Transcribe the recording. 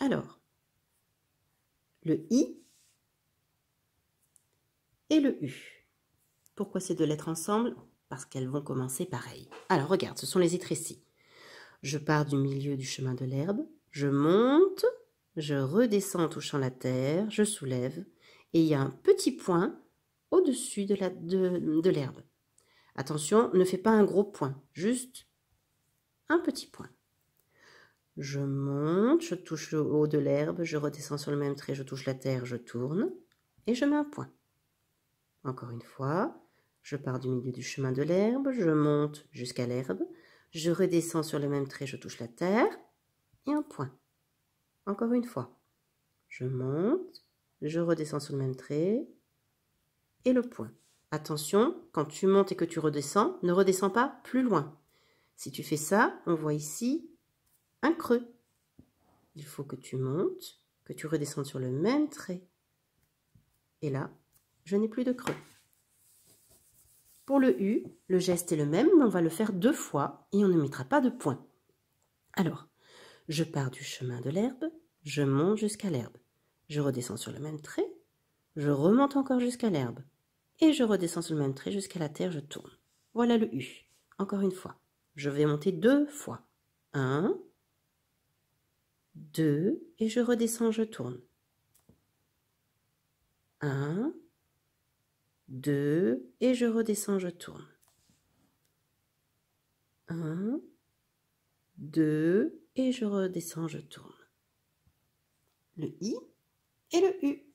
Alors, le I et le U. Pourquoi ces deux lettres ensemble Parce qu'elles vont commencer pareil. Alors, regarde, ce sont les étrécies. Je pars du milieu du chemin de l'herbe, je monte, je redescends en touchant la terre, je soulève, et il y a un petit point au-dessus de l'herbe. De, Attention, ne fais pas un gros point, juste un petit point. Je monte, je touche le haut de l'herbe, je redescends sur le même trait, je touche la terre, je tourne et je mets un point. Encore une fois, je pars du milieu du chemin de l'herbe, je monte jusqu'à l'herbe, je redescends sur le même trait, je touche la terre et un point. Encore une fois, je monte, je redescends sur le même trait et le point. Attention, quand tu montes et que tu redescends, ne redescends pas plus loin. Si tu fais ça, on voit ici un creux. Il faut que tu montes, que tu redescendes sur le même trait. Et là, je n'ai plus de creux. Pour le U, le geste est le même, mais on va le faire deux fois et on ne mettra pas de point. Alors, je pars du chemin de l'herbe, je monte jusqu'à l'herbe. Je redescends sur le même trait, je remonte encore jusqu'à l'herbe. Et je redescends sur le même trait jusqu'à la terre, je tourne. Voilà le U. Encore une fois, je vais monter deux fois. Un, 2 et je redescends, je tourne. 1, 2 et je redescends, je tourne. 1, 2 et je redescends, je tourne. Le I et le U.